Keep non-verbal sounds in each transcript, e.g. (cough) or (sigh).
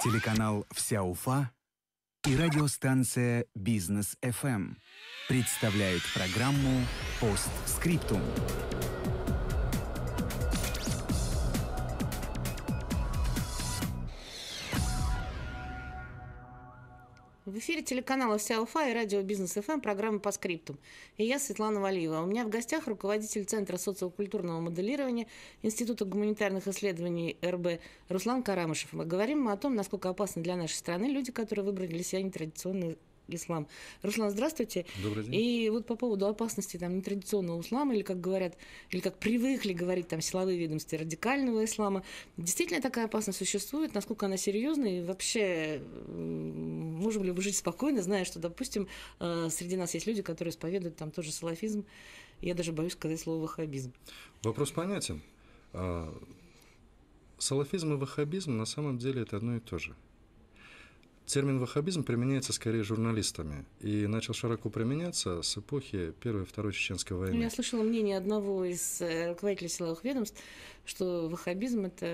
Телеканал «Вся Уфа» и радиостанция «Бизнес-ФМ» эм» представляют программу «Постскриптум». В эфире телеканала «Вся Уфа» и радио «Бизнес ФМ» программы «По скриптум». И я, Светлана Валиева. У меня в гостях руководитель Центра социокультурного моделирования Института гуманитарных исследований РБ Руслан Карамышев. Мы говорим о том, насколько опасны для нашей страны люди, которые выбрали для себя нетрадиционные ислам. Руслан, здравствуйте. Добрый день. И вот по поводу опасности там, нетрадиционного ислама, или как говорят, или как привыкли говорить там силовые ведомости радикального ислама, действительно такая опасность существует? Насколько она серьезна? И вообще, можем ли мы жить спокойно, зная, что, допустим, э, среди нас есть люди, которые исповедуют там тоже салафизм, я даже боюсь сказать слово ваххабизм. Вопрос понятен. А, салафизм и ваххабизм на самом деле это одно и то же – Термин «ваххабизм» применяется скорее журналистами и начал широко применяться с эпохи Первой и Второй Чеченской ну, войны. Я слышала мнение одного из э, руководителей силовых ведомств, что ваххабизм – это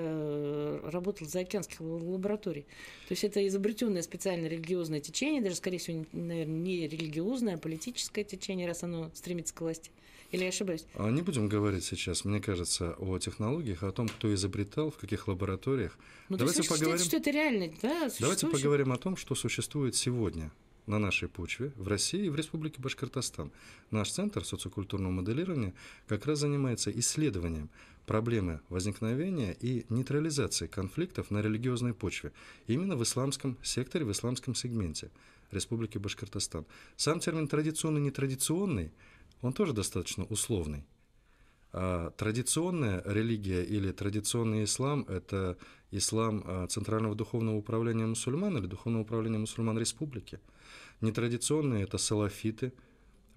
э, работал за океанских лабораторий. То есть это изобретенное специально религиозное течение, даже, скорее всего, наверное, не религиозное, а политическое течение, раз оно стремится к власти – или я ошибаюсь? А, не будем говорить сейчас, мне кажется, о технологиях, о том, кто изобретал, в каких лабораториях. Ну, Давайте то поговорим... что это реально, да? Давайте поговорим о том, что существует сегодня на нашей почве в России и в Республике Башкортостан. Наш центр социокультурного моделирования как раз занимается исследованием проблемы возникновения и нейтрализации конфликтов на религиозной почве, именно в исламском секторе, в исламском сегменте Республики Башкортостан. Сам термин «традиционный-нетрадиционный» он тоже достаточно условный. А традиционная религия или традиционный ислам – это ислам а, Центрального духовного управления мусульман или Духовного управления мусульман республики. Нетрадиционные – это салафиты,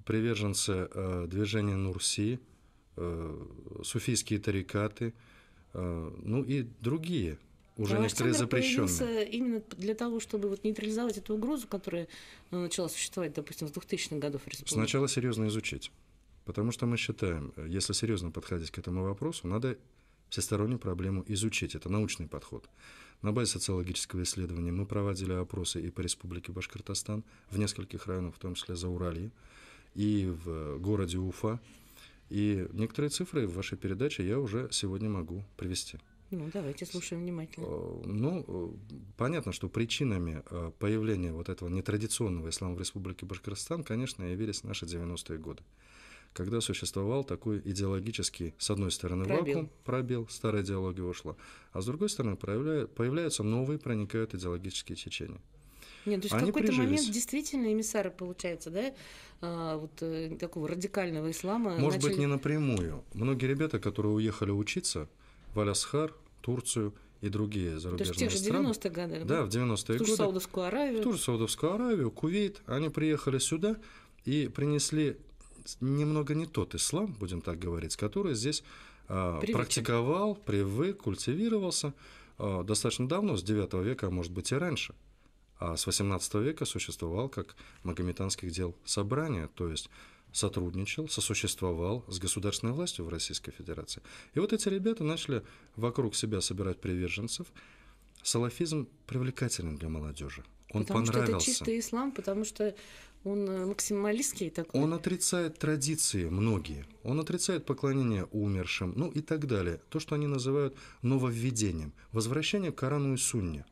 приверженцы а, движения Нурси, а, суфийские тарикаты, ну и другие уже а некоторые запрещенные. именно для того, чтобы вот нейтрализовать эту угрозу, которая э, начала существовать, допустим, с 2000-х годов. Республики. Сначала серьезно изучить. Потому что мы считаем, э, если серьезно подходить к этому вопросу, надо всестороннюю проблему изучить. Это научный подход. На базе социологического исследования мы проводили опросы и по республике Башкортостан, в нескольких районах, в том числе за Уралье, и в э, городе Уфа. И некоторые цифры в вашей передаче я уже сегодня могу привести. Ну, давайте слушаем внимательно. Э, ну, понятно, что причинами появления вот этого нетрадиционного ислама в Республике Башкортостан, конечно, явились наши 90-е годы когда существовал такой идеологический, с одной стороны, пробел. вакуум, пробел, старая идеология ушла, а с другой стороны, появляются новые, проникают идеологические течения. Нет, то есть Они в какой-то прижились. момент действительно эмиссары, получается, да, а, вот э, такого радикального ислама. Может начали... быть, не напрямую. Многие ребята, которые уехали учиться в Алясхар, Турцию и другие зарубежные страны. То есть те же 90-е годы. Да, в 90-е годы. В Турцию, Саудовскую Аравию. В Турцию, Саудовскую Аравию, Кувейт. Они приехали сюда и принесли немного не тот ислам, будем так говорить, который здесь а, Привычен. практиковал, привык, культивировался а, достаточно давно, с 9 века, а может быть и раньше. А с 18 века существовал как магометанских дел собрание, то есть сотрудничал, сосуществовал с государственной властью в Российской Федерации. И вот эти ребята начали вокруг себя собирать приверженцев. Салафизм привлекателен для молодежи. Он потому понравился. Потому что это чистый ислам, потому что он э, максималистский такой. Он отрицает традиции многие. Он отрицает поклонение умершим, ну и так далее. То, что они называют нововведением. Возвращение к Корану и Сунне.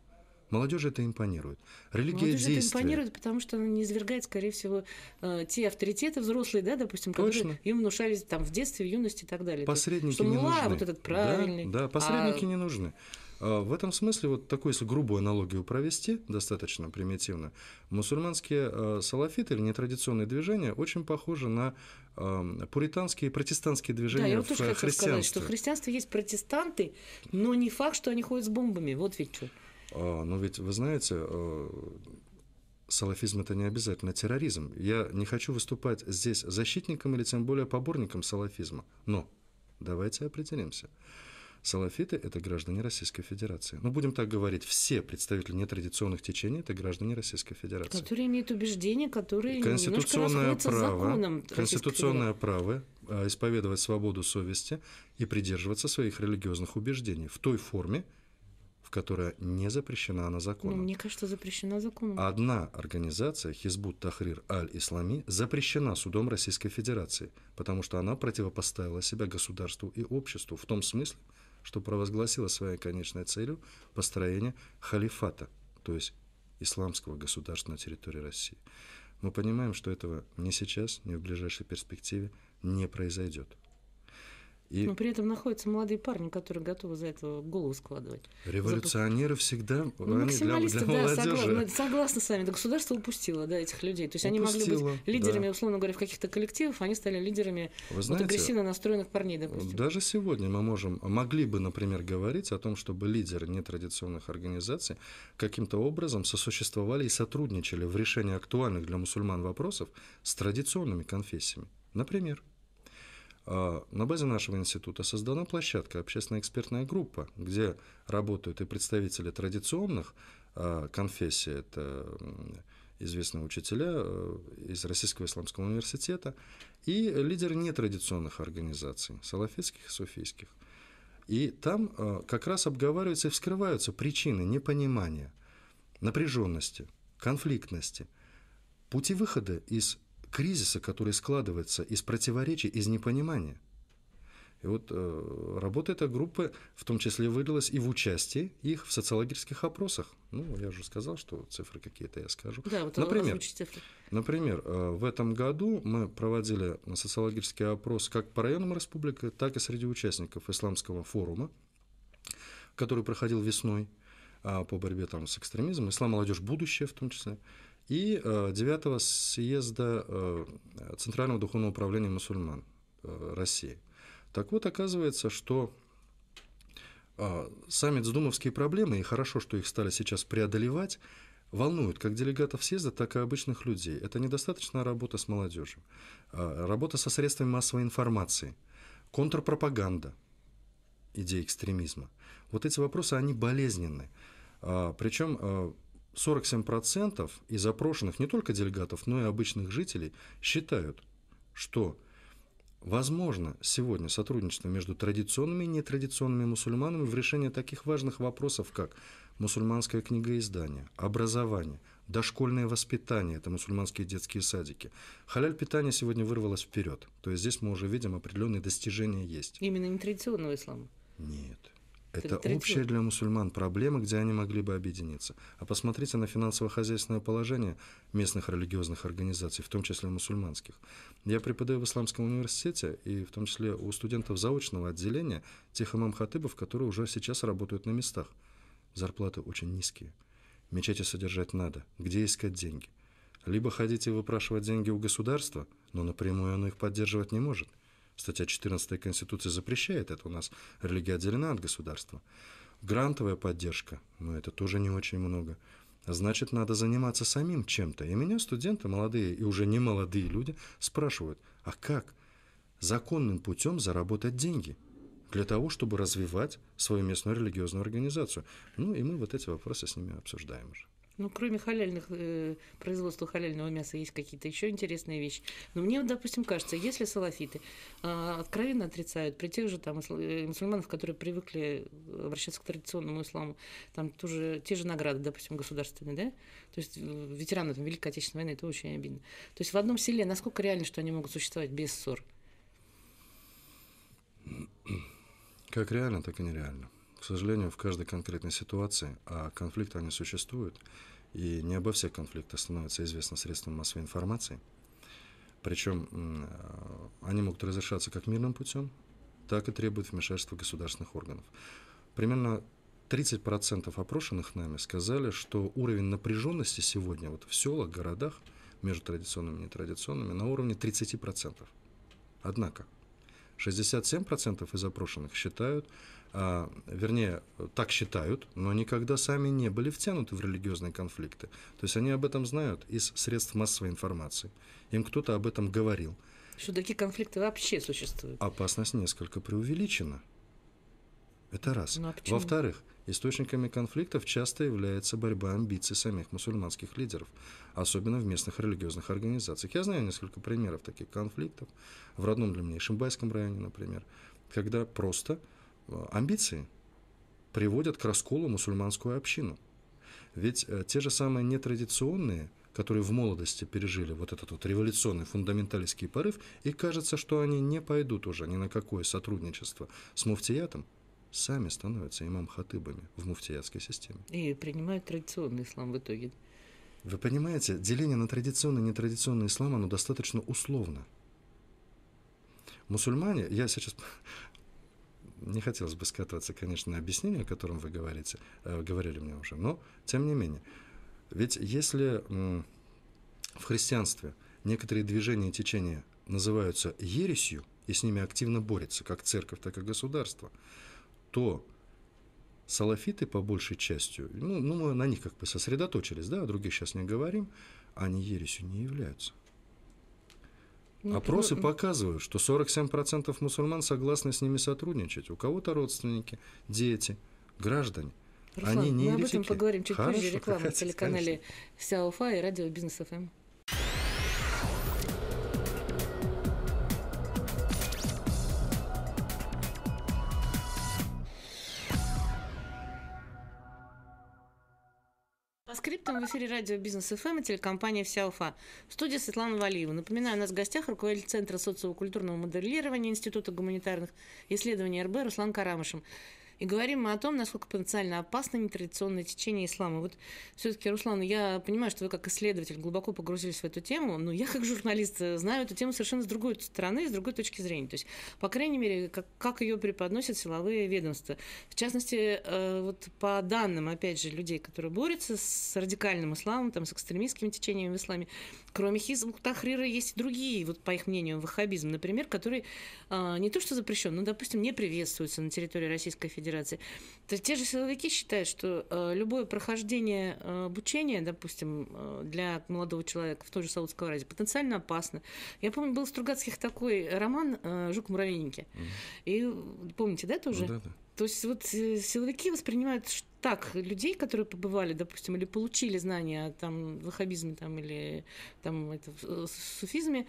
Молодежи это импонирует. Религия Молодежи действия. это импонирует, потому что она не извергает, скорее всего, э, те авторитеты взрослые, да, допустим, которые Точно. им внушались там в детстве, в юности и так далее. Посредники есть, что, ну, не а, нужны. вот этот правильный. Да, да посредники а... не нужны. А в этом смысле, вот такую, если грубую аналогию провести, достаточно примитивно, мусульманские а, салафиты или нетрадиционные движения очень похожи на пуританские и протестантские движения да, я вот в тоже христианстве. Хочу сказать, что в христианстве есть протестанты, но не факт, что они ходят с бомбами, вот ведь что. А, но ну ведь, вы знаете, салафизм это не обязательно терроризм. Я не хочу выступать здесь защитником или тем более поборником салафизма. Но давайте определимся. Салафиты – это граждане Российской Федерации. Ну, будем так говорить, все представители нетрадиционных течений – это граждане Российской Федерации. Которые имеют убеждения, которые конституционное право, законом Конституционное право а, исповедовать свободу совести и придерживаться своих религиозных убеждений в той форме, в которой не запрещена она ну, законом. Ну, мне кажется, запрещена законом. Одна организация, Хизбут Тахрир Аль-Ислами, запрещена судом Российской Федерации, потому что она противопоставила себя государству и обществу в том смысле, что провозгласило своей конечной целью построение халифата, то есть исламского государства на территории России. Мы понимаем, что этого ни сейчас, ни в ближайшей перспективе не произойдет. И Но при этом находятся молодые парни, которые готовы за это голову складывать. Революционеры за... всегда ну, максималисты, для, для да, согласна, ну, согласна с вами. Да, государство упустило да, этих людей. То есть упустило, они могли быть лидерами, да. условно говоря, в каких-то коллективах, они стали лидерами Вы знаете, вот агрессивно настроенных парней, допустим. Даже сегодня мы можем, могли бы, например, говорить о том, чтобы лидеры нетрадиционных организаций каким-то образом сосуществовали и сотрудничали в решении актуальных для мусульман вопросов с традиционными конфессиями. Например. А, на базе нашего института создана площадка «Общественная экспертная группа», где работают и представители традиционных а, конфессий, это известные учителя э, из Российского исламского университета, и лидеры нетрадиционных организаций, салафитских и суфийских. И там э, как раз обговариваются и вскрываются причины непонимания, напряженности, конфликтности, пути выхода из кризиса, который складывается из противоречий, из непонимания. И вот э, работа этой группы в том числе вылилась и в участии их в социологических опросах. Ну, я уже сказал, что цифры какие-то я скажу. Да, вот например, цифры. Например, э, в этом году мы проводили социологический опрос как по районам республики, так и среди участников исламского форума, который проходил весной э, по борьбе там, с экстремизмом, «Ислам – молодежь будущее» в том числе и 9 э, съезда э, Центрального духовного управления мусульман э, России. Так вот, оказывается, что сами цдумовские проблемы, и хорошо, что их стали сейчас преодолевать, волнуют как делегатов съезда, так и обычных людей. Это недостаточная работа с молодежью, работа со средствами массовой информации, контрпропаганда идеи экстремизма. Вот эти вопросы, они болезненны. Причем 47% из опрошенных не только делегатов, но и обычных жителей считают, что возможно сегодня сотрудничество между традиционными и нетрадиционными мусульманами в решении таких важных вопросов, как мусульманское книгоиздание, образование, дошкольное воспитание, это мусульманские детские садики. Халяль питание сегодня вырвалось вперед. То есть здесь мы уже видим определенные достижения есть. Именно нетрадиционного ислама? Нет. Это общая для мусульман проблема, где они могли бы объединиться. А посмотрите на финансово-хозяйственное положение местных религиозных организаций, в том числе мусульманских. Я преподаю в Исламском университете, и в том числе у студентов заочного отделения, тех имам-хатыбов, которые уже сейчас работают на местах. Зарплаты очень низкие. Мечети содержать надо. Где искать деньги? Либо ходить и выпрашивать деньги у государства, но напрямую оно их поддерживать не может – Статья 14 Конституции запрещает это. У нас религия отделена от государства. Грантовая поддержка, но это тоже не очень много. Значит, надо заниматься самим чем-то. И меня студенты, молодые и уже не молодые люди, спрашивают, а как законным путем заработать деньги для того, чтобы развивать свою местную религиозную организацию? Ну и мы вот эти вопросы с ними обсуждаем уже. Ну, кроме халяльных, э, производства халяльного мяса есть какие-то еще интересные вещи. Но мне, вот, допустим, кажется, если салафиты э, откровенно отрицают при тех же там э, мусульманов, которые привыкли э, обращаться к традиционному исламу, там тоже те же награды, допустим, государственные, да? То есть э, ветераны там, Великой Отечественной войны, это очень обидно. То есть в одном селе насколько реально, что они могут существовать без ссор? Как реально, так и нереально к сожалению, в каждой конкретной ситуации, а конфликты, они существуют, и не обо всех конфликтах становится известно средством массовой информации. Причем а, они могут разрешаться как мирным путем, так и требуют вмешательства государственных органов. Примерно 30% опрошенных нами сказали, что уровень напряженности сегодня вот в селах, городах, между традиционными и нетрадиционными, на уровне 30%. Однако 67% из опрошенных считают, а, вернее, так считают, но никогда сами не были втянуты в религиозные конфликты. То есть они об этом знают из средств массовой информации. Им кто-то об этом говорил. Что такие конфликты вообще существуют? Опасность несколько преувеличена. Это раз. Ну, а Во-вторых, источниками конфликтов часто является борьба амбиций самих мусульманских лидеров, особенно в местных религиозных организациях. Я знаю несколько примеров таких конфликтов в родном для меня Шимбайском районе, например, когда просто Э, амбиции приводят к расколу мусульманскую общину. Ведь э, те же самые нетрадиционные, которые в молодости пережили вот этот вот революционный фундаменталистский порыв, и кажется, что они не пойдут уже ни на какое сотрудничество с муфтиятом, сами становятся имам-хатыбами в муфтиятской системе. И принимают традиционный ислам в итоге. Вы понимаете, деление на традиционный и нетрадиционный ислам, оно достаточно условно. Мусульмане, я сейчас не хотелось бы скатываться, конечно, на объяснение, о котором вы говорите, э, говорили мне уже, но тем не менее. Ведь если в христианстве некоторые движения и течения называются ересью, и с ними активно борется как церковь, так и государство, то салафиты по большей части, ну, ну мы на них как бы сосредоточились, да, о других сейчас не говорим, они ересью не являются. Ну, Опросы показывают, что 47% мусульман согласны с ними сотрудничать. У кого-то родственники, дети, граждане. Руслан, Они не мы еретики. об этом поговорим чуть Хорошо, позже. Реклама на телеканале конечно. и радио «Бизнес ФМ». этом в эфире радио «Бизнес ФМ» и телекомпания «Вся Уфа». В студии Светлана Валиева. Напоминаю, у нас в гостях руководитель Центра социокультурного моделирования Института гуманитарных исследований РБ Руслан Карамышев. И говорим мы о том, насколько потенциально опасно нетрадиционное течение ислама. Вот все-таки, Руслан, я понимаю, что вы как исследователь глубоко погрузились в эту тему, но я как журналист э, знаю эту тему совершенно с другой стороны, с другой точки зрения. То есть, по крайней мере, как, как ее преподносят силовые ведомства. В частности, э, вот по данным, опять же, людей, которые борются с радикальным исламом, там, с экстремистскими течениями в исламе, кроме Хизбут Тахрира есть и другие, вот по их мнению, ваххабизм, например, который э, не то что запрещен, но, допустим, не приветствуется на территории Российской Федерации Федерации. То те же силовики считают, что э, любое прохождение э, обучения, допустим, э, для молодого человека в той же Саудской Аравии потенциально опасно. Я помню, был в Стругацких такой роман э, «Жук-муравейники». Mm. И э, помните, да, тоже? Ну, да, да. То есть вот э, силовики воспринимают так людей, которые побывали, допустим, или получили знания о там, ваххабизме там, или там, это, э, суфизме,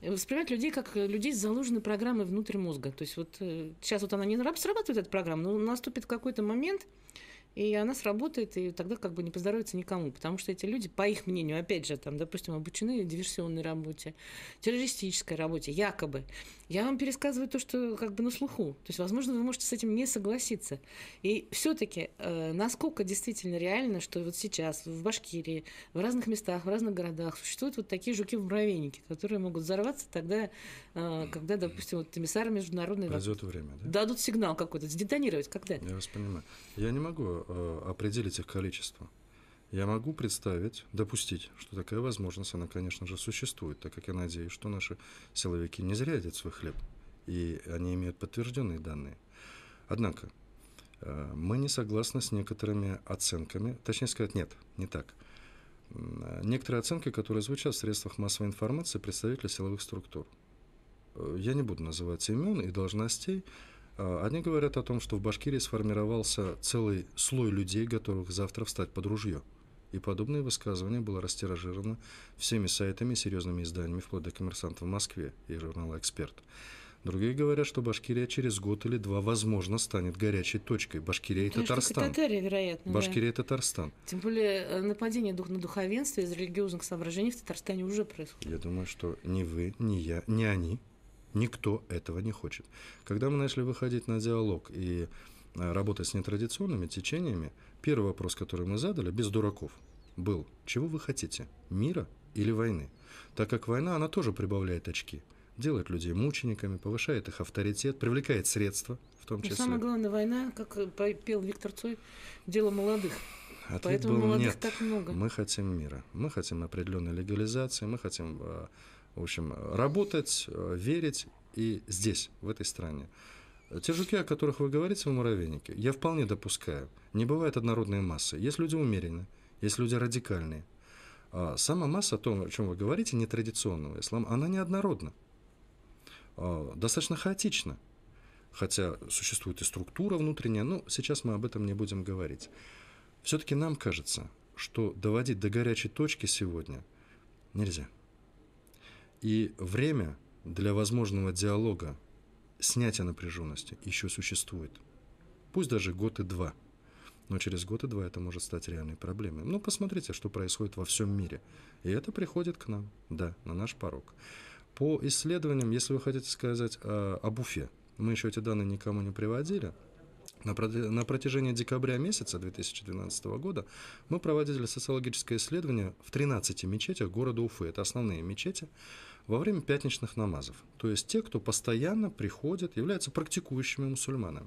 воспринимают людей как э, людей с заложенной программой внутрь мозга. То есть вот сейчас вот она не срабатывает, эта программа, но наступит какой-то момент, и она сработает, и тогда как бы не поздоровится никому, потому что эти люди, по их мнению, опять же, там, допустим, обучены диверсионной работе, террористической работе, якобы. Я вам пересказываю то, что как бы на слуху. То есть, возможно, вы можете с этим не согласиться. И все-таки, э, насколько действительно реально, что вот сейчас в Башкирии, в разных местах, в разных городах существуют вот такие жуки в муравейнике, которые могут взорваться тогда, э, когда, допустим, вот эмиссары международной... Пройдет время, да? Дадут сигнал какой-то, сдетонировать когда? Я вас понимаю. Я не могу Э, определить их количество. Я могу представить, допустить, что такая возможность, она, конечно же, существует, так как я надеюсь, что наши силовики не зря едят свой хлеб, и они имеют подтвержденные данные. Однако, э, мы не согласны с некоторыми оценками, точнее сказать, нет, не так. Некоторые оценки, которые звучат в средствах массовой информации представителей силовых структур. Э, я не буду называть имен и должностей, а, Одни говорят о том, что в Башкирии сформировался целый слой людей, готовых завтра встать под ружье. И подобное высказывание было растиражировано всеми сайтами и серьезными изданиями, вплоть до «Коммерсанта» в Москве и журнала «Эксперт». Другие говорят, что Башкирия через год или два, возможно, станет горячей точкой. Башкирия и Потому Татарстан. Татария, вероятно. Башкирия да. и Татарстан. Тем более э, нападение дух на духовенство из религиозных соображений в Татарстане уже происходит. Я думаю, что ни вы, ни я, ни они Никто этого не хочет. Когда мы начали выходить на диалог и э, работать с нетрадиционными течениями, первый вопрос, который мы задали, без дураков, был, чего вы хотите, мира или войны? Так как война, она тоже прибавляет очки делает людей мучениками, повышает их авторитет, привлекает средства, в том числе. Но самое главное, война, как э, пел Виктор Цой, дело молодых. Ответ Поэтому был, молодых нет. так много. Мы хотим мира, мы хотим определенной легализации, мы хотим э, в общем, работать, э, верить и здесь, в этой стране. Те жуки, о которых вы говорите в муравейнике, я вполне допускаю. Не бывает однородной массы. Есть люди умеренные, есть люди радикальные. А сама масса, о том, о чем вы говорите, нетрадиционного ислама, она неоднородна. А достаточно хаотична. Хотя существует и структура внутренняя, но сейчас мы об этом не будем говорить. Все-таки нам кажется, что доводить до горячей точки сегодня нельзя. И время для возможного диалога, снятия напряженности еще существует. Пусть даже год и два. Но через год и два это может стать реальной проблемой. Ну, посмотрите, что происходит во всем мире. И это приходит к нам, да, на наш порог. По исследованиям, если вы хотите сказать а, о, об Уфе, мы еще эти данные никому не приводили, на, на протяжении декабря месяца 2012 года мы проводили социологическое исследование в 13 мечетях города Уфы. Это основные мечети во время пятничных намазов, то есть те, кто постоянно приходят, являются практикующими мусульманами.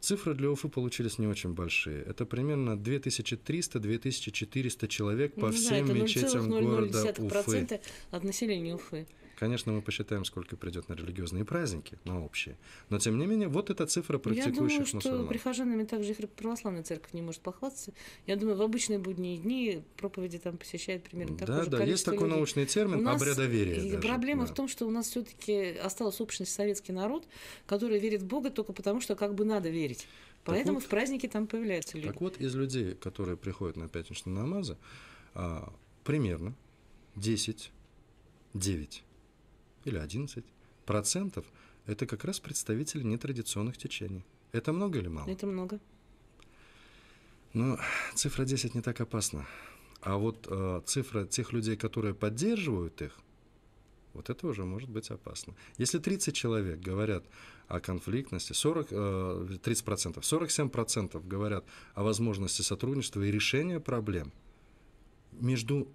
Цифры для Уфы получились не очень большие. Это примерно 2300-2400 человек по ну, всем да, мечетям города Уфы. от населения Уфы. Конечно, мы посчитаем, сколько придет на религиозные праздники, на общие. Но, тем не менее, вот эта цифра практикующих Я думаю, что прихожанами также их православная церковь не может похвастаться. Я думаю, в обычные будние дни проповеди там посещает примерно да, такое да, же Да, да, есть такой людей. научный термин «обрядоверие». Даже, проблема да. в том, что у нас все таки осталась общность советский народ, который верит в Бога только потому, что как бы надо верить. Поэтому так вот, в праздники там появляются люди. Так вот, из людей, которые приходят на пятничные намазы, а, примерно 10, 9 или 11 процентов – это как раз представители нетрадиционных течений. Это много или мало? Это много. Но ну, цифра 10 не так опасна. А вот э, цифра тех людей, которые поддерживают их, вот это уже может быть опасно. Если 30 человек говорят о конфликтности, 40, 30%, 47% говорят о возможности сотрудничества и решения проблем, между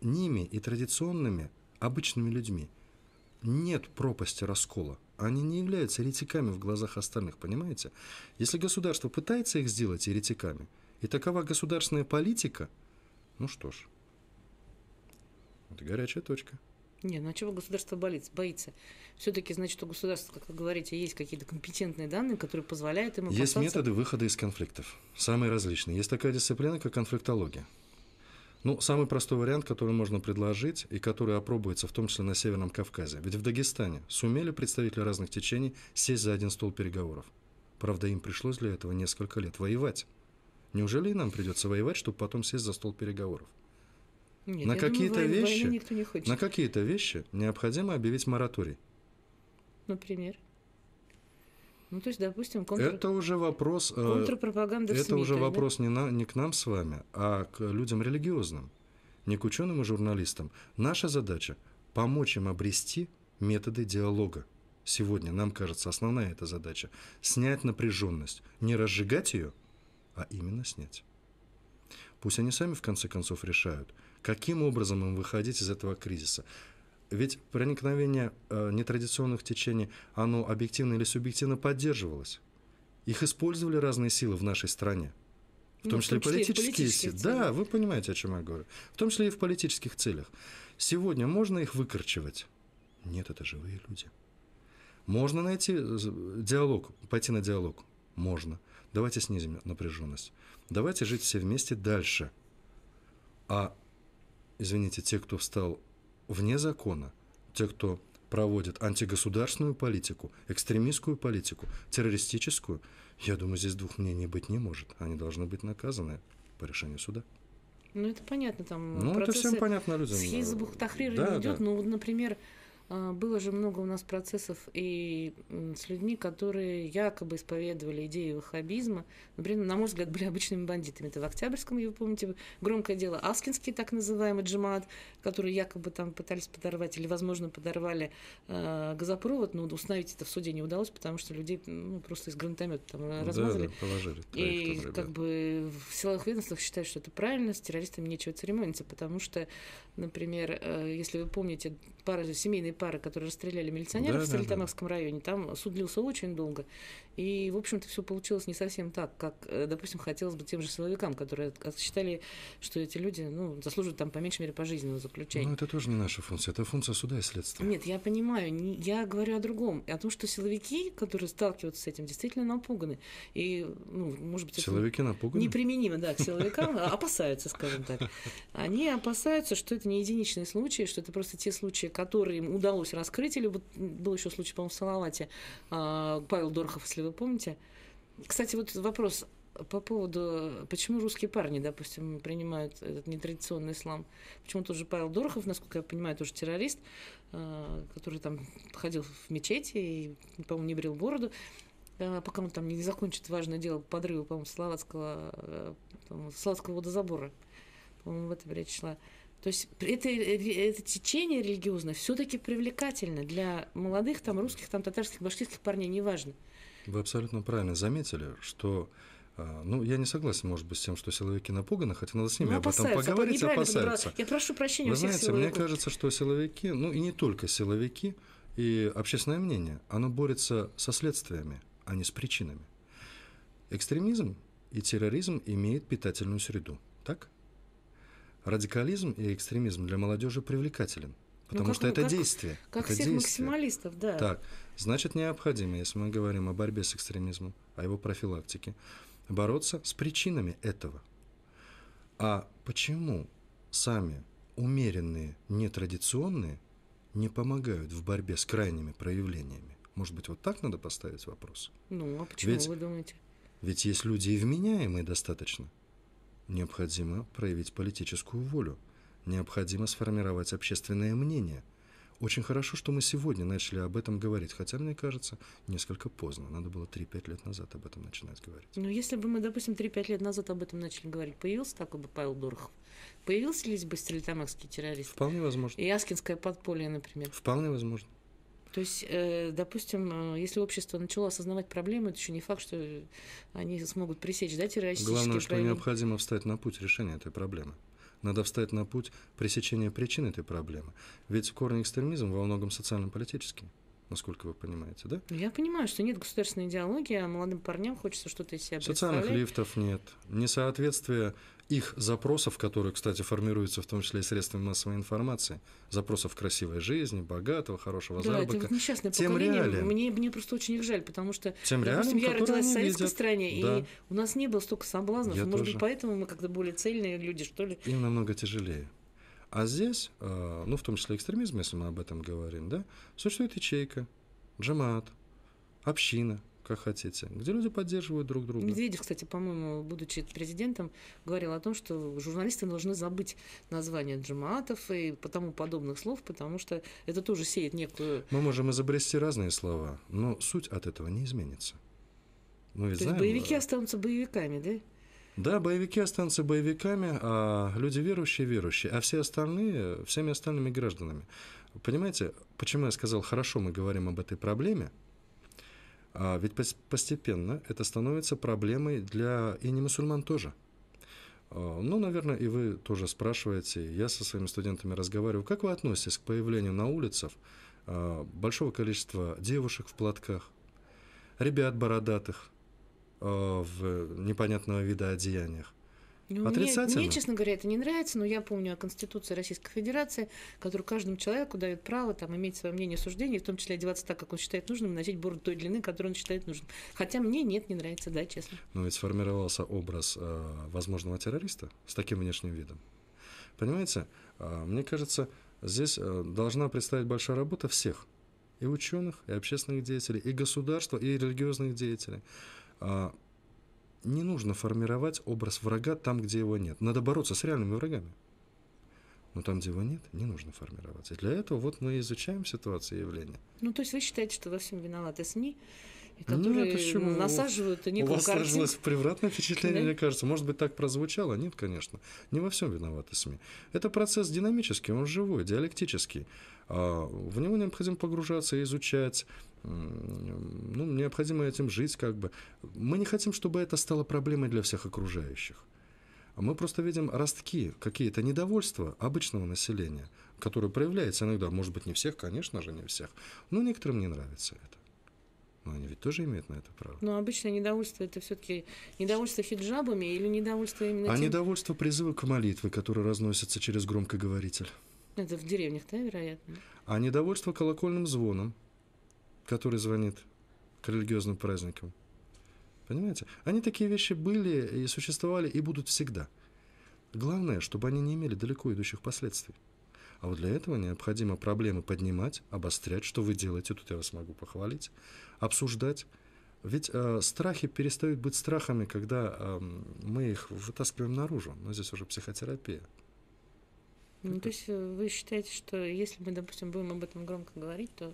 ними и традиционными обычными людьми нет пропасти раскола. Они не являются еретиками в глазах остальных, понимаете? Если государство пытается их сделать еретиками, и такова государственная политика, ну что ж, это горячая точка. Не, ну а чего государство боится? боится? Все-таки, значит, у государства, как вы говорите, есть какие-то компетентные данные, которые позволяют ему... Есть методы выхода из конфликтов, самые различные. Есть такая дисциплина, как конфликтология. Ну, самый простой вариант, который можно предложить и который опробуется в том числе на Северном Кавказе. Ведь в Дагестане сумели представители разных течений сесть за один стол переговоров. Правда, им пришлось для этого несколько лет воевать. Неужели и нам придется воевать, чтобы потом сесть за стол переговоров? Нет, на какие-то вещи, на какие-то вещи необходимо объявить мораторий. Например? Ну, то есть, допустим, контр... Это уже вопрос... Э, контрпропаганда Это СМИ, уже когда... вопрос не, на, не к нам с вами, а к людям религиозным, не к ученым и журналистам. Наша задача – помочь им обрести методы диалога. Сегодня, нам кажется, основная эта задача – снять напряженность, не разжигать ее, а именно снять. Пусть они сами, в конце концов, решают, каким образом им выходить из этого кризиса – ведь проникновение э, нетрадиционных течений, оно объективно или субъективно поддерживалось. Их использовали разные силы в нашей стране. В ну, том, ну, числе, в том числе политические, силы. Да, вы понимаете, о чем я говорю. В том числе и в политических целях. Сегодня можно их выкорчевать? Нет, это живые люди. Можно найти э, диалог, пойти на диалог? Можно. Давайте снизим напряженность. Давайте жить все вместе дальше. А, извините, те, кто встал вне закона, те, кто проводит антигосударственную политику, экстремистскую политику, террористическую, я думаю, здесь двух мнений быть не может. Они должны быть наказаны по решению суда. Ну, это понятно, там Ну, это всем понятно людям. С э, Хизбух Тахрир да, идет, да. ну, вот, например, а, было же много у нас процессов и с людьми, которые якобы исповедовали идею ваххабизма, например, на мой взгляд, были обычными бандитами. Это в Октябрьском, вы помните, громкое дело Аскинский, так называемый джимат, который якобы там пытались подорвать или, возможно, подорвали э, газопровод, но установить это в суде не удалось, потому что людей ну, просто из гранатомета там размазали. Да, да, положили. И как бы в силовых ведомствах считают, что это правильно, с террористами нечего церемониться, потому что, например, э, если вы помните, пара семейные пары, которые расстреляли милиционеров да, в Стрельтановском да, да. районе, там суд длился очень долго. И, в общем-то, все получилось не совсем так, как, э, допустим, хотелось бы тем же силовикам, которые считали, что эти люди ну, заслуживают там по меньшей мере пожизненного заключения. Но ну, это тоже не наша функция, это функция суда и следствия. Нет, я понимаю, не, я говорю о другом, о том, что силовики, которые сталкиваются с этим, действительно напуганы. И, ну, может быть, силовики это напуганы? неприменимо, да, к силовикам, а опасаются, скажем так. Они опасаются, что это не единичные случаи, что это просто те случаи, которые им удалось удалось раскрыть, или вот был еще случай, по-моему, в Салавате, а, Павел Дорохов, если вы помните. Кстати, вот вопрос по поводу, почему русские парни, допустим, принимают этот нетрадиционный ислам. Почему тоже Павел Дорохов, насколько я понимаю, тоже террорист, а, который там ходил в мечети и, по-моему, не брил бороду, а, пока он там не закончит важное дело по подрыва, по-моему, Словацкого, э, по водозабора. По-моему, в этом речь шла. То есть это, это течение религиозное все-таки привлекательно для молодых, там, русских, там, татарских, башкирских парней, неважно. Вы абсолютно правильно заметили, что а, ну, я не согласен, может быть, с тем, что силовики напуганы, хотя надо с ними ну, об этом поговорить, опасаются. Я прошу прощения Вы всех знаете, силовиков. мне кажется, что силовики, ну и не только силовики, и общественное мнение, оно борется со следствиями, а не с причинами. Экстремизм и терроризм имеют питательную среду, так? радикализм и экстремизм для молодежи привлекателен. Ну, потому ну, как, что это как, действие. Как это всех действие. максималистов, да. Так, значит, необходимо, если мы говорим о борьбе с экстремизмом, о его профилактике, бороться с причинами этого. А почему сами умеренные, нетрадиционные не помогают в борьбе с крайними проявлениями? Может быть, вот так надо поставить вопрос? Ну, а почему ведь, вы думаете? Ведь есть люди и вменяемые достаточно. Необходимо проявить политическую волю. Необходимо сформировать общественное мнение. Очень хорошо, что мы сегодня начали об этом говорить, хотя, мне кажется, несколько поздно. Надо было 3-5 лет назад об этом начинать говорить. Ну, если бы мы, допустим, 3-5 лет назад об этом начали говорить, появился такой бы Павел Дурхов? появился ли бы стрельтамакские террористы? Вполне возможно. И Яскинское подполье, например? Вполне возможно. То есть, э, допустим, э, если общество начало осознавать проблемы, это еще не факт, что они смогут пресечь да, террористические Главное, проявления. что необходимо встать на путь решения этой проблемы. Надо встать на путь пресечения причин этой проблемы. Ведь корень экстремизма во многом социально-политический насколько вы понимаете, да? Я понимаю, что нет государственной идеологии, а молодым парням хочется что-то из себя Социальных лифтов нет, несоответствие их запросов, которые, кстати, формируются в том числе и средствами массовой информации, запросов красивой жизни, богатого, хорошего да, заработка. Да, это несчастное тем поколение. Реалиям, мне, мне просто очень их жаль, потому что, тем допустим, реалиям, я родилась в советской видят. стране, да. и у нас не было столько соблазнов, я может тоже. быть, поэтому мы как-то более цельные люди, что ли. Им намного тяжелее. А здесь, э, ну в том числе экстремизм, если мы об этом говорим, да, существует ячейка, джамат, община, как хотите, где люди поддерживают друг друга. Медведев, кстати, по-моему, будучи президентом, говорил о том, что журналисты должны забыть название джамаатов и потому подобных слов, потому что это тоже сеет некую... Мы можем изобрести разные слова, но суть от этого не изменится. Мы То знаем, есть боевики э, останутся боевиками, да? Да, боевики останутся боевиками, а люди верующие – верующие, а все остальные – всеми остальными гражданами. Понимаете, почему я сказал, хорошо мы говорим об этой проблеме, а ведь постепенно это становится проблемой для и не мусульман тоже. А, ну, наверное, и вы тоже спрашиваете, я со своими студентами разговариваю, как вы относитесь к появлению на улицах а, большого количества девушек в платках, ребят бородатых – Э, в непонятного вида одеяниях. Ну, Отрицательно. Мне, мне, честно говоря, это не нравится, но я помню о Конституции Российской Федерации, которую каждому человеку дает право там, иметь свое мнение, суждение, в том числе одеваться так, как он считает нужным, носить бороду той длины, которую он считает нужным. Хотя мне нет, не нравится, да, честно. Но ведь сформировался образ э, возможного террориста с таким внешним видом. Понимаете, э, мне кажется, здесь э, должна представить большая работа всех. И ученых, и общественных деятелей, и государства, и религиозных деятелей. А, не нужно формировать образ врага там, где его нет. Надо бороться с реальными врагами. Но там, где его нет, не нужно формировать. И для этого вот мы изучаем ситуацию и явления. Ну, то есть вы считаете, что во всем виноваты СМИ, которые ну, почему? насаживают некую У вас картинку. сложилось превратное впечатление, мне кажется. Может быть, так прозвучало? Нет, конечно. Не во всем виноваты СМИ. Это процесс динамический, он живой, диалектический. А, в него необходимо погружаться и изучать, ну, необходимо этим жить как бы. Мы не хотим, чтобы это стало проблемой для всех окружающих. А мы просто видим ростки, какие-то недовольства обычного населения, которое проявляется иногда, может быть, не всех, конечно же, не всех, но некоторым не нравится это. Но они ведь тоже имеют на это право. Но обычное недовольство это все-таки недовольство хиджабами или недовольство именно. А тем... недовольство призывы к молитве, которые разносятся через громкоговоритель. Это в деревнях, да, вероятно? А недовольство колокольным звоном, который звонит к религиозным праздникам. Понимаете? Они такие вещи были и существовали и будут всегда. Главное, чтобы они не имели далеко идущих последствий. А вот для этого необходимо проблемы поднимать, обострять, что вы делаете, тут я вас могу похвалить, обсуждать. Ведь э, страхи перестают быть страхами, когда э, мы их вытаскиваем наружу. Но здесь уже психотерапия. Ну, то есть э, вы считаете, что если мы, допустим, будем об этом громко говорить, то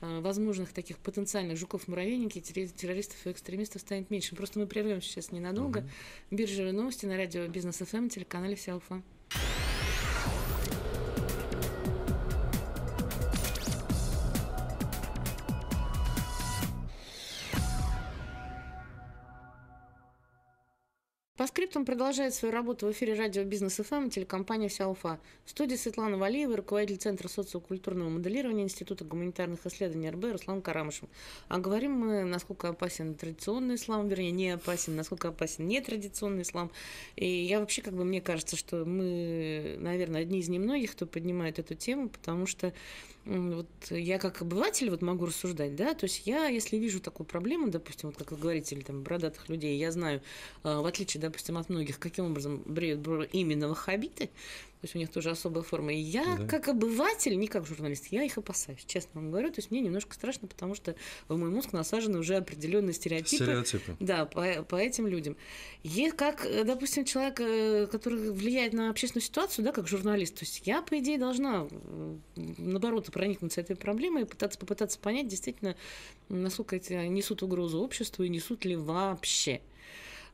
Э, возможных таких потенциальных жуков-муравейники, террористов и экстремистов станет меньше. Просто мы прервем сейчас ненадолго. Угу. Биржевые новости на радио Бизнес ФМ, эм, телеканале Вся По скриптам продолжает свою работу в эфире радио «Бизнес ФМ» телекомпания «Вся Уфа». В студии Светлана Валиева, руководитель Центра социокультурного моделирования Института гуманитарных исследований РБ Руслан Карамышев. А говорим мы, насколько опасен традиционный ислам, вернее, не опасен, насколько опасен нетрадиционный ислам. И я вообще, как бы, мне кажется, что мы, наверное, одни из немногих, кто поднимает эту тему, потому что вот я как обыватель вот могу рассуждать, да, то есть я, если вижу такую проблему, допустим, вот как вы говорите, или там бородатых людей, я знаю, э, в отличие, допустим, от многих, каким образом бреют именно ваххабиты, то есть у них тоже особая форма. И я, да. как обыватель, не как журналист, я их опасаюсь, честно вам говорю. То есть мне немножко страшно, потому что в мой мозг насажены уже определенные стереотипы. Стереотипы. Да, по, по этим людям. И как, допустим, человек, э, который влияет на общественную ситуацию, да, как журналист, то есть я, по идее, должна, наоборот, проникнуться этой проблемой и пытаться, попытаться понять, действительно, насколько эти несут угрозу обществу и несут ли вообще.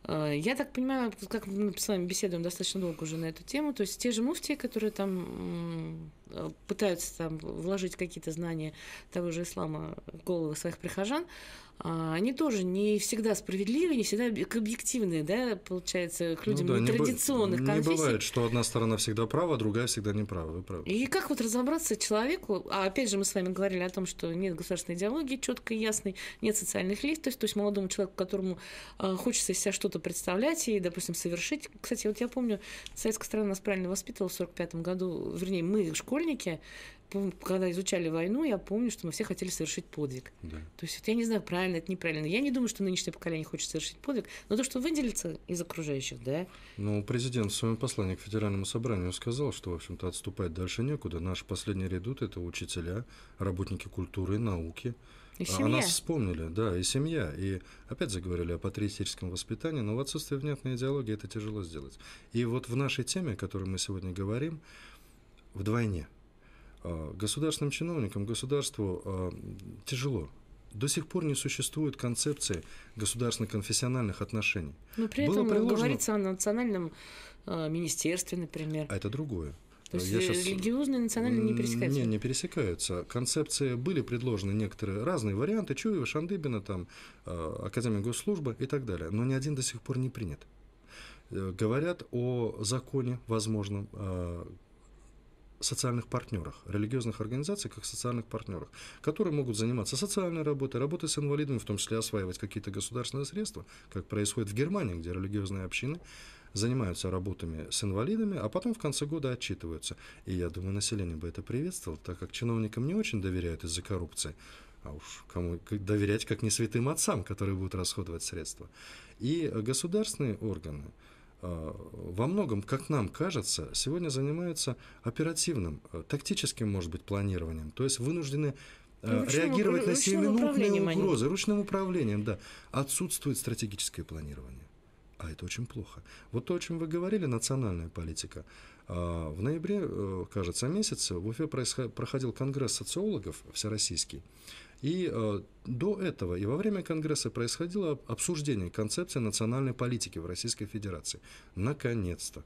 Э, я так понимаю, как мы с вами беседуем достаточно долго уже на эту тему, то есть те же муфтии, которые там э, пытаются там вложить какие-то знания того же ислама в головы своих прихожан, а, они тоже не всегда справедливые, не всегда объективные, да, получается, к ну людям ну, да, нетрадиционных не, конфессий. Не бывает, что одна сторона всегда права, другая всегда не права. Вы правы. И как вот разобраться человеку, а опять же мы с вами говорили о том, что нет государственной идеологии четкой и ясной, нет социальных лифтов, то есть молодому человеку, которому а, хочется из себя что-то представлять и, допустим, совершить. Кстати, вот я помню, советская страна нас правильно воспитывала в 1945 году, вернее, мы, школьники, когда изучали войну, я помню, что мы все хотели совершить подвиг. Да. То есть я не знаю, правильно это, неправильно. Я не думаю, что нынешнее поколение хочет совершить подвиг, но то, что выделится из окружающих, да. Ну, президент в своем послании к Федеральному собранию сказал, что, в общем-то, отступать дальше некуда. Наш последний редут – это учителя, работники культуры и науки. И а семья. А нас вспомнили, да, и семья. И опять заговорили о патриотическом воспитании, но в отсутствии внятной идеологии это тяжело сделать. И вот в нашей теме, о которой мы сегодня говорим, вдвойне – Э, государственным чиновникам, государству э, тяжело. До сих пор не существует концепции государственно-конфессиональных отношений. Но при Было этом приложено... говорится о национальном э, министерстве, например. А это другое. То есть сейчас... религиозные национальные не пересекаются? Не, не пересекаются. Концепции были предложены некоторые разные варианты Чуева, Шандыбина, там, Академия госслужбы и так далее, но ни один до сих пор не принят. Говорят о законе возможном социальных партнерах, религиозных организаций как социальных партнерах, которые могут заниматься социальной работой, работой с инвалидами, в том числе осваивать какие-то государственные средства, как происходит в Германии, где религиозные общины занимаются работами с инвалидами, а потом в конце года отчитываются. И я думаю, население бы это приветствовало, так как чиновникам не очень доверяют из-за коррупции. А уж кому доверять, как не святым отцам, которые будут расходовать средства. И государственные органы – Э, во многом, как нам кажется, сегодня занимаются оперативным, э, тактическим, может быть, планированием. То есть вынуждены э, ну, реагировать на сиюминутные угрозы, ручным управлением, да. Отсутствует стратегическое планирование. А это очень плохо. Вот то, о чем вы говорили, национальная политика. А, в ноябре, кажется, месяце в Уфе проходил конгресс социологов всероссийский. И э, до этого и во время Конгресса происходило обсуждение концепции национальной политики в Российской Федерации. Наконец-то.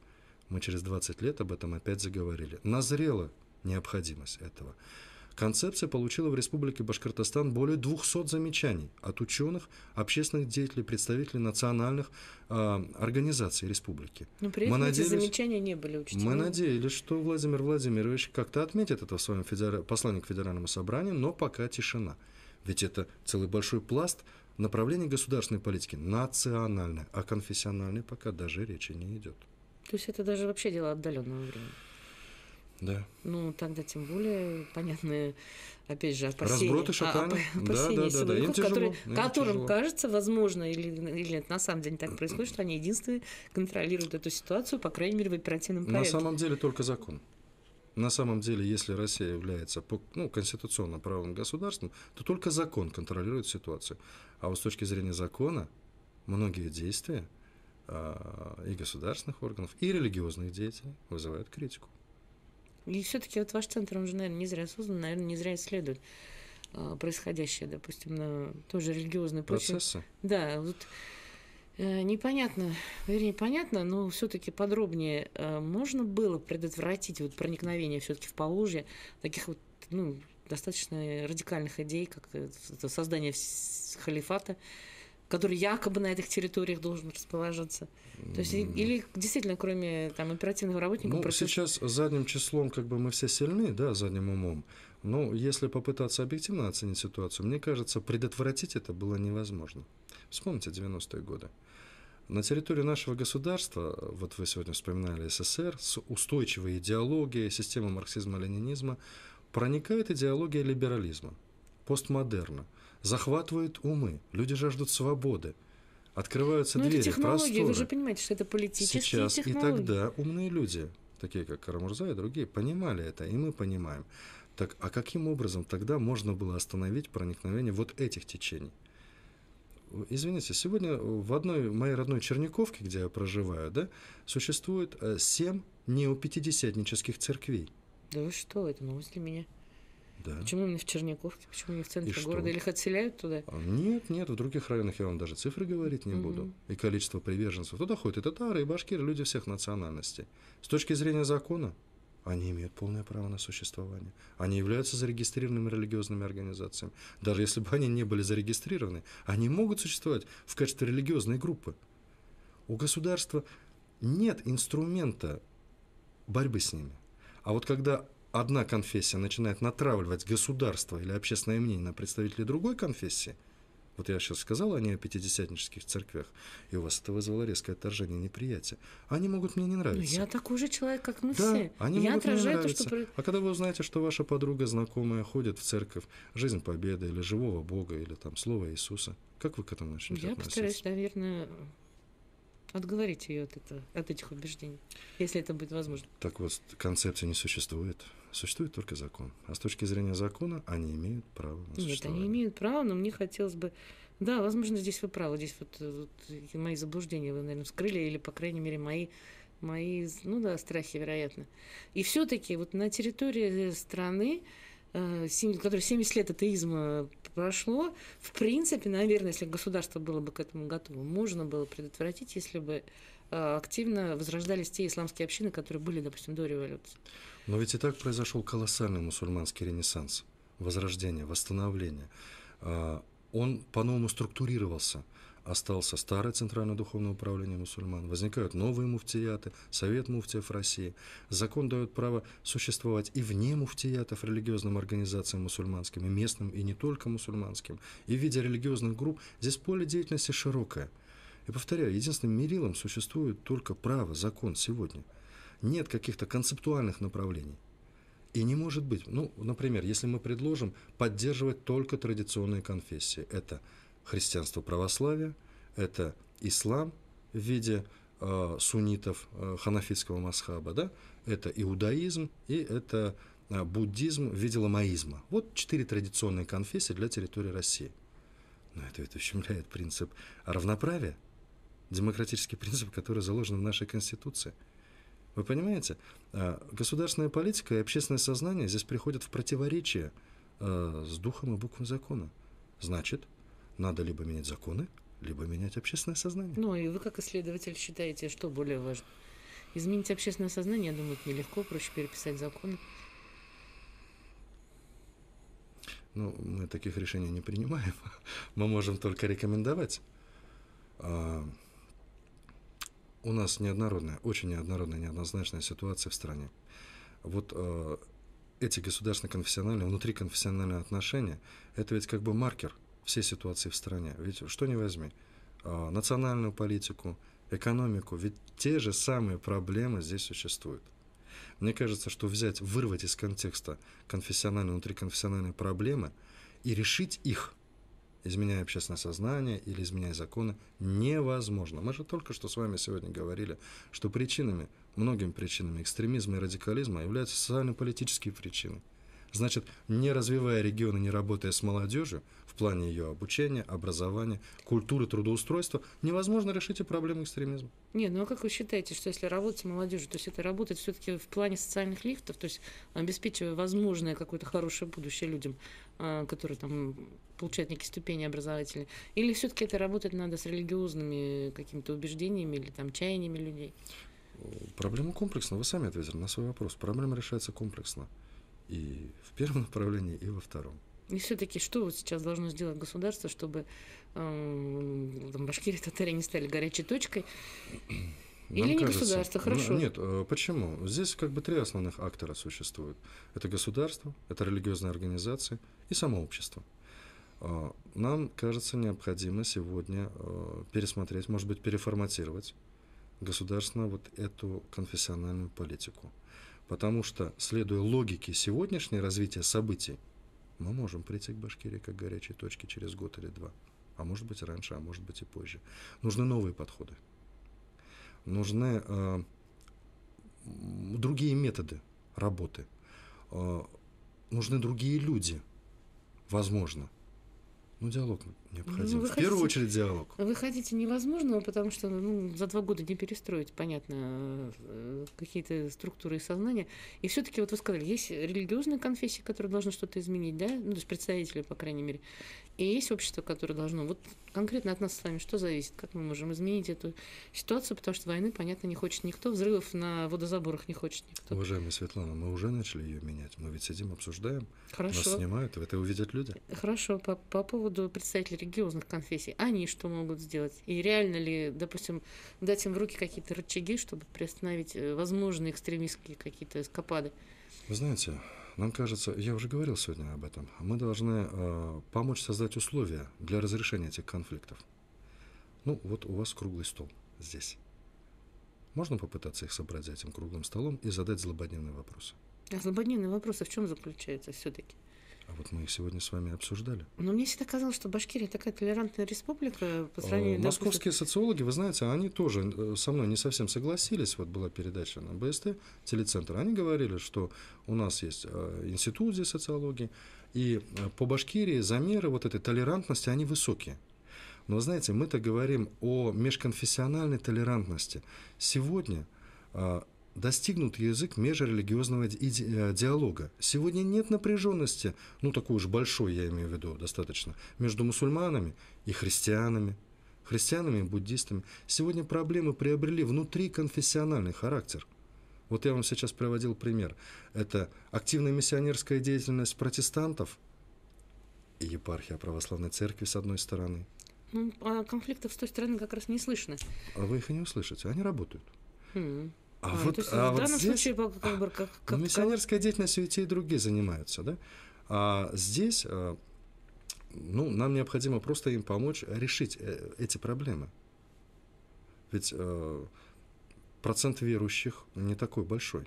Мы через 20 лет об этом опять заговорили. Назрела необходимость этого. Концепция получила в Республике Башкортостан более 200 замечаний от ученых, общественных деятелей, представителей национальных э, организаций республики. Но при этом мы надеялись, эти замечания не были учтены. Мы надеялись, что Владимир Владимирович как-то отметит это в своем федера... послании к Федеральному собранию, но пока тишина. Ведь это целый большой пласт направлений государственной политики, национальной, а конфессиональной пока даже речи не идет. То есть это даже вообще дело отдаленного времени. Да. Ну, тогда тем более, понятно, опять же, опасения. Разброты шатаны. А, опасения да, да, да, да. Им тяжело, которые, которым, кажется, возможно, или, или это на самом деле так происходит, что они единственные контролируют эту ситуацию, по крайней мере, в оперативном порядке. На самом деле только закон. На самом деле, если Россия является ну, конституционно правовым государством, то только закон контролирует ситуацию. А вот с точки зрения закона, многие действия а, и государственных органов, и религиозных деятелей вызывают критику. И все-таки вот ваш центр, он же, наверное, не зря создан, наверное, не зря исследует а, происходящее, допустим, на тоже религиозные процессы. Да, вот э, непонятно, вернее, понятно, но все-таки подробнее э, можно было предотвратить вот проникновение все-таки в Поволжье таких вот ну, достаточно радикальных идей, как создание халифата, который якобы на этих территориях должен расположиться? То есть, или действительно, кроме там, оперативных работников. Ну, против... сейчас задним числом как бы мы все сильны, да, задним умом. Но если попытаться объективно оценить ситуацию, мне кажется, предотвратить это было невозможно. Вспомните 90-е годы. На территории нашего государства, вот вы сегодня вспоминали СССР, с устойчивой идеологией, системой марксизма-ленинизма, проникает идеология либерализма, постмодерна – захватывает умы. Люди жаждут свободы. Открываются Но ну, двери, это технологии, просторы. вы же понимаете, что это политические Сейчас технологии. и тогда умные люди, такие как Карамурза и другие, понимали это, и мы понимаем. Так, а каким образом тогда можно было остановить проникновение вот этих течений? Извините, сегодня в одной моей родной Черниковке, где я проживаю, да, существует э, семь неопятидесятнических церквей. Да вы что, это новость для меня. Да. Почему именно в Черниковке? Почему не в центре и города? Что? Или их отселяют туда? А, нет, нет, в других районах я вам даже цифры говорить не угу. буду. И количество приверженцев. Туда ходят и татары, и башкиры, люди всех национальностей. С точки зрения закона, они имеют полное право на существование. Они являются зарегистрированными религиозными организациями. Даже если бы они не были зарегистрированы, они могут существовать в качестве религиозной группы. У государства нет инструмента борьбы с ними. А вот когда одна конфессия начинает натравливать государство или общественное мнение на представителей другой конфессии, вот я сейчас сказал о неопятидесятнических церквях, и у вас это вызвало резкое отторжение, неприятие. Они могут мне не ну, нравиться. Но я такой же человек, как мы да, все. Они я могут мне нравиться. То, что... А когда вы узнаете, что ваша подруга, знакомая, ходит в церковь, жизнь победы или живого Бога, или там Слово Иисуса, как вы к этому начнете я относиться? Я постараюсь, наверное, отговорить ее от, этого, от этих убеждений, если это будет возможно. Так вот, концепции не существует. Существует только закон. А с точки зрения закона они имеют право на Нет, они имеют право, но мне хотелось бы... Да, возможно, здесь вы правы. Здесь вот, вот мои заблуждения вы, наверное, вскрыли, или, по крайней мере, мои мои, ну да, страхи, вероятно. И все-таки вот на территории страны Э, который 70 лет атеизма прошло, в принципе, наверное, если государство было бы к этому готово, можно было предотвратить, если бы э, активно возрождались те исламские общины, которые были, допустим, до революции. Но ведь и так произошел колоссальный мусульманский ренессанс, возрождение, восстановление. Э, он по-новому структурировался – остался старое Центральное Духовное Управление мусульман, возникают новые муфтияты, Совет муфтиев России. Закон дает право существовать и вне муфтиятов религиозным организациям мусульманским, и местным, и не только мусульманским. И в виде религиозных групп здесь поле деятельности широкое. И повторяю, единственным мерилом существует только право, закон сегодня. Нет каких-то концептуальных направлений. И не может быть. Ну, например, если мы предложим поддерживать только традиционные конфессии, это христианство православие, это ислам в виде э, суннитов э, ханафитского масхаба, да? это иудаизм и это э, буддизм в виде ламаизма. Вот четыре традиционные конфессии для территории России. Но это ведь ущемляет принцип равноправия, демократический принцип, который заложен в нашей Конституции. Вы понимаете, государственная политика и общественное сознание здесь приходят в противоречие с духом и буквой закона. Значит, надо либо менять законы, либо менять общественное сознание. Ну, и вы как исследователь считаете, что более важно? Изменить общественное сознание, я думаю, это нелегко, проще переписать законы. Ну, мы таких решений не принимаем. (laughs) мы можем только рекомендовать. А, у нас неоднородная, очень неоднородная, неоднозначная ситуация в стране. Вот а, эти государственно-конфессиональные, внутриконфессиональные отношения, это ведь как бы маркер – все ситуации в стране. Ведь что не возьми, а, национальную политику, экономику, ведь те же самые проблемы здесь существуют. Мне кажется, что взять, вырвать из контекста конфессиональные, внутриконфессиональные проблемы и решить их, изменяя общественное сознание или изменяя законы, невозможно. Мы же только что с вами сегодня говорили, что причинами, многими причинами экстремизма и радикализма являются социально-политические причины. Значит, не развивая регионы, не работая с молодежью, плане ее обучения, образования, культуры, трудоустройства, невозможно решить и проблему экстремизма. Нет, ну а как вы считаете, что если работать с молодежью, то есть это работать все-таки в плане социальных лифтов, то есть обеспечивая возможное какое-то хорошее будущее людям, а, которые там получают некие ступени образовательные, или все-таки это работать надо с религиозными какими-то убеждениями или там чаяниями людей? Проблема комплексно. Вы сами ответили на свой вопрос. Проблема решается комплексно. И в первом направлении, и во втором. И все-таки что вот сейчас должно сделать государство, чтобы э, там, татари не стали горячей точкой? Или Нам не кажется, государство, хорошо. Нет, э, почему? Здесь как бы три основных актора существуют. Это государство, это религиозные организации и само общество. Э, нам кажется необходимо сегодня э, пересмотреть, может быть, переформатировать государственную вот эту конфессиональную политику. Потому что, следуя логике сегодняшнего развития событий, мы можем прийти к Башкирии как горячей точке через год или два. А может быть раньше, а может быть и позже. Нужны новые подходы. Нужны э, другие методы работы. Э, нужны другие люди, возможно. Ну, диалог необходим. Ну, в хотите, первую очередь диалог. Вы хотите невозможного, потому что ну, за два года не перестроить, понятно, э, какие-то структуры сознания. И все-таки, вот вы сказали, есть религиозные конфессии, которые должны что-то изменить, да? Ну, то есть представители, по крайней мере. И есть общество, которое должно... Вот конкретно от нас с вами что зависит? Как мы можем изменить эту ситуацию? Потому что войны, понятно, не хочет никто, взрывов на водозаборах не хочет никто. Уважаемая Светлана, мы уже начали ее менять. Мы ведь сидим, обсуждаем. Хорошо. Нас снимают, это увидят люди. Хорошо. По, по поводу представителей религиозных конфессий. Они что могут сделать? И реально ли, допустим, дать им в руки какие-то рычаги, чтобы приостановить э, возможные экстремистские какие-то эскапады? Вы знаете, нам кажется, я уже говорил сегодня об этом, мы должны э, помочь создать условия для разрешения этих конфликтов. Ну, вот у вас круглый стол здесь. Можно попытаться их собрать за этим круглым столом и задать злободневные вопросы? А злободневные вопросы в чем заключаются все-таки? А вот мы их сегодня с вами обсуждали. Но мне всегда казалось, что Башкирия такая толерантная республика по э, сравнению... Московские социологи, вы знаете, они тоже э, со мной не совсем согласились. Вот была передача на БСТ, телецентр. Они говорили, что у нас есть э, институт здесь социологии, и по Башкирии замеры вот этой толерантности, они высокие. Но, знаете, мы-то говорим о межконфессиональной толерантности. Сегодня достигнут язык межрелигиозного э, диалога. Сегодня нет напряженности, ну такой уж большой, я имею в виду, достаточно, между мусульманами и христианами, христианами и буддистами. Сегодня проблемы приобрели внутриконфессиональный характер. Вот я вам сейчас приводил пример. Это активная миссионерская деятельность протестантов и епархия православной церкви с одной стороны. Ну, а конфликтов с той стороны как раз не слышно. А вы их и не услышите, они работают. Mm. А, а, вот, то есть а в вот данном здесь, случае как бы как, как миссионерская деятельность и те и другие занимаются, да? А здесь, э, ну, нам необходимо просто им помочь решить э, эти проблемы. Ведь э, процент верующих не такой большой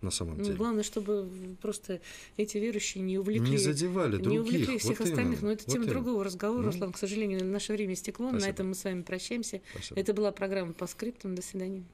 на самом ну, деле. Главное, чтобы просто эти верующие не увлекли, не задевали других, не увлекли всех вот остальных. Именно, но это вот тема именно. другого разговора, ну, Руслан. К сожалению, наше время стекло. Спасибо. На этом мы с вами прощаемся. Спасибо. Это была программа по скриптам. До свидания.